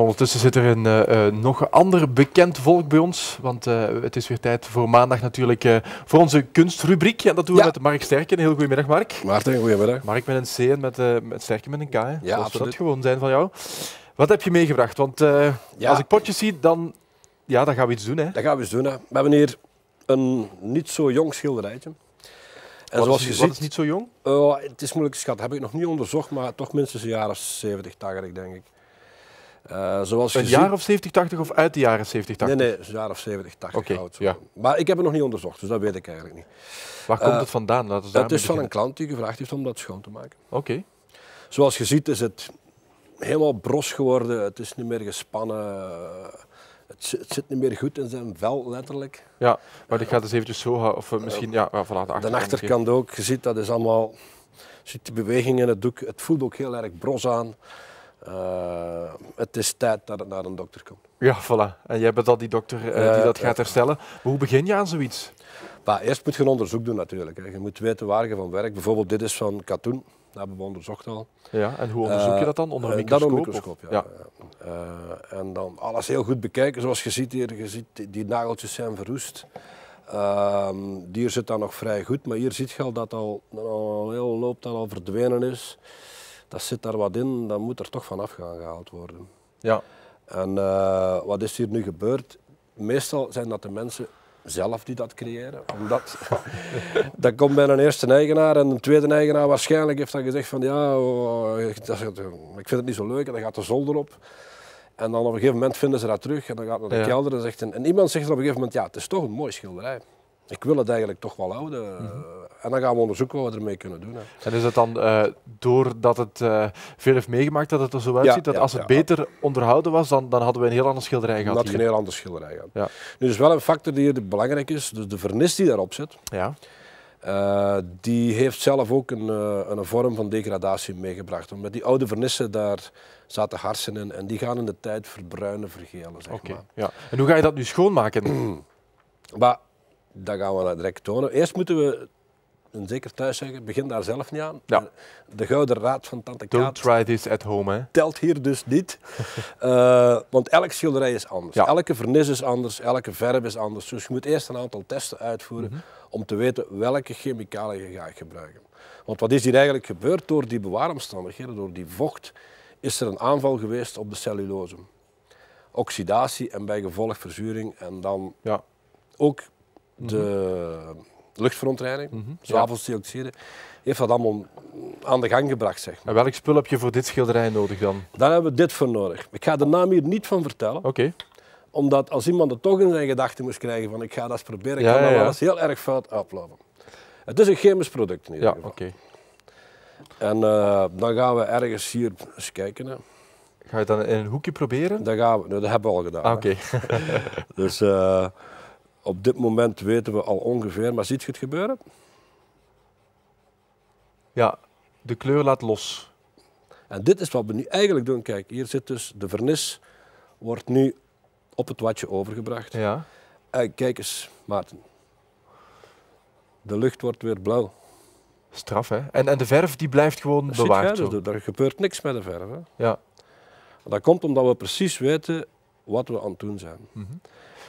ondertussen zit er een eh, eh, nog ander bekend volk bij ons, want eh, het is weer tijd voor maandag natuurlijk voor onze kunstrubriek. En dat doen we met Mark Sterken. Heel goedemiddag Mark. Maarten, goedemiddag. Mark met een C en met, met Sterken met een K, hè, ja, zoals absoluut. we dat gewoon zijn van jou. Wat heb je meegebracht? Want als ik potjes zie, dan, ja, dan gaan we iets doen. Hè? Dan gaan we iets doen. Hè. We hebben hier een niet zo jong schilderijtje. En wat zoals je ziet, is niet zo jong? Oh, het is moeilijk schat, heb ik nog niet onderzocht, maar toch minstens een jaren 70, 80 denk ik. Uh, zoals een jaar of 70, 80 of uit de jaren 70, 80? Nee, nee, een jaar of 70, 80 oud. Maar ik heb het nog niet onderzocht, dus dat weet ik eigenlijk niet. Waar komt eh, het vandaan? Dat het is van een klant die gevraagd heeft om dat schoon te maken. Oké. Zoals je ziet is het helemaal bros geworden. Het is niet meer gespannen. Eh, het, zit niet meer goed in zijn vel, letterlijk. Ja, maar ik ga het eens eventjes zo houden. Of misschien, ja, voilà, de achterkant. De achterkant ook. Je ziet, dat is allemaal... Je ziet die beweging in het doek. Het voelt ook heel erg bros aan. Eh, het is tijd dat het naar een dokter komt. Ja, voilà. En jij bent al die dokter eh, die dat gaat herstellen. Maar hoe begin je aan zoiets? Bah, eerst moet je een onderzoek doen natuurlijk. Hè. Je moet weten waar je van werkt. Bijvoorbeeld dit is van katoen. Dat hebben we onderzocht al. Ja, en hoe onderzoek je dat dan? Onder een microscoop? Eh, Onder een microscoop ja. en dan alles heel goed bekijken. Zoals je ziet hier, je ziet, die nageltjes zijn verroest. Uh, hier zit dan nog vrij goed, maar hier ziet je al dat al, al heel loopt dat al verdwenen is dat zit daar wat in, dat moet er toch vanaf gaan gehaald worden. Ja. En eh, wat is hier nu gebeurd? Meestal zijn dat de mensen zelf die dat creëren. Omdat dat komt bij een eerste eigenaar en een tweede eigenaar waarschijnlijk heeft dan gezegd van ja, oh, oh, ik vind het niet zo leuk en dan gaat de zolder op. En dan op een gegeven moment vinden ze dat terug en dan gaat naar de kelder en zegt en, iemand zegt op een gegeven moment ja, het is toch een mooi schilderij. Ik wil het eigenlijk toch wel houden. Mhm en dan gaan we onderzoeken wat we ermee kunnen doen. Hè. En is het dan eh, doordat het eh, veel heeft meegemaakt dat het er zo uitziet, dat als het beter onderhouden was, dan, dan hadden we een heel ander schilderij gehad? Dat een heel ander schilderij gehad. Nu is wel een factor die hier belangrijk is, dus de vernis die daarop zit. Ja. Eh, die heeft zelf ook een, een vorm van degradatie meegebracht. met die oude vernissen, daar zaten harsen in en die gaan in de tijd verbruinen, vergelen. Zeg Ja. En hoe ga je dat nu schoonmaken? maar, dat gaan we direct tonen. Eerst moeten we en zeker thuis zeggen, begin daar zelf niet aan. De gouden raad van Tante Kaat... Don't try this at home, Telt hier dus niet. Eh, want elke schilderij is anders. Elke vernis is anders, elke verf is anders. Dus je moet eerst een aantal testen uitvoeren mhm. om te weten welke chemicaliën je gaat gebruiken. Want wat is hier eigenlijk gebeurd door die bewaaromstandigheden, door die vocht, is er een aanval geweest op de cellulose. Oxidatie en bijgevolg verzuring en dan ja. ook mhm. de luchtverontreiniging, mm -hmm. zwaveldioxide, heeft dat allemaal aan de gang gebracht. Zeg maar. En welk spul heb je voor dit schilderij nodig dan? Daar hebben we dit voor nodig. Ik ga de naam hier niet van vertellen. Oké. Omdat als iemand het toch in zijn gedachten moest krijgen van ik ga dat eens proberen, ja, kan dat wel eens heel erg fout aflopen. Het is een chemisch product in ja, oké. En eh, dan gaan we ergens hier eens kijken. Hè. Ga je dan in een hoekje proberen? Dat, gaan we, nou, dat hebben we al gedaan. Ah, oké. dus... Eh, op dit moment weten we al ongeveer, maar ziet je het gebeuren? Ja, de kleur laat los. En dit is wat we nu eigenlijk doen. Kijk, hier zit dus de vernis, wordt nu op het watje overgebracht. Ja. En eh, kijk eens, Maarten. De lucht wordt weer blauw. Straf, hè? En, en de verf die blijft gewoon dat bewaard. Ziet, dus er gebeurt niks met de verf. Hè? Ja. Dat komt omdat we precies weten wat we aan het doen zijn. Mm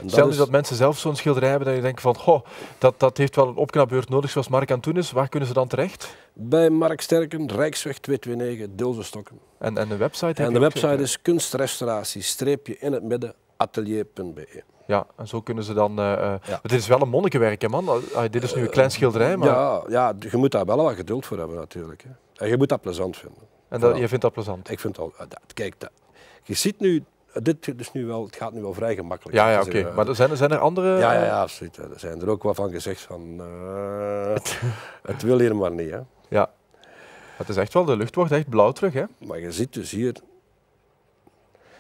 Stel nu dat mensen zelf zo'n schilderij hebben dat je denkt van, goh, dat, dat heeft wel een opknapbeurt nodig zoals Mark aan toen is. Waar kunnen ze dan terecht? Bij Mark Sterken, Rijksweg 229, Dilzenstokken. En, en de website? En de website eh, is kunstrestauratie-in het midden atelier.be. Ja, en zo kunnen ze dan... Uh, eh, Dit eh, is wel een monnikenwerk, hè, man? Ah, dit is nu een klein schilderij, maar... Ja, ja, je moet daar wel wat geduld voor hebben, natuurlijk. Hè. En je moet dat plezant vinden. En dat, je vindt dat plezant? Ik vind al. Kijk, je ziet nu dit is dus nu wel, het gaat nu wel vrij gemakkelijk. Ja, ja dus, oké. Eh, maar er zijn, er andere? Ja, ja, ja, absoluut. Er zijn er ook wat van gezegd van, eh, het wil hier maar niet. Hè. Ja. Het is echt wel, de lucht wordt echt blauw terug. Hè? Maar je ziet dus hier,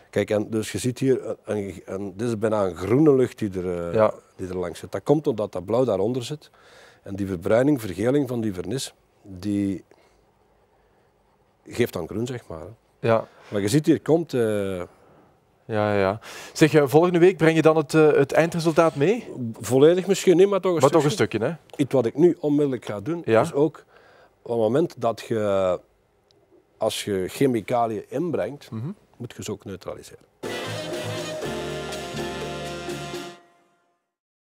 kijk, en dus je ziet hier, eh, dit is bijna een groene lucht die er, die er langs zit. Dat komt omdat dat blauw daaronder zit. En die verbruining, vergeling van die vernis, die geeft dan groen, zeg maar. Ja. Maar je ziet hier komt... Ja, ja. Zeg, eh, volgende week breng je dan het, eh, het eindresultaat mee? Volledig misschien niet, maar toch een maar stukje. Toch een stukje hè? Iets wat ik nu onmiddellijk ga doen, ja? is ook op het moment dat je, als je chemicaliën inbrengt, mhm. moet je ze ook neutraliseren.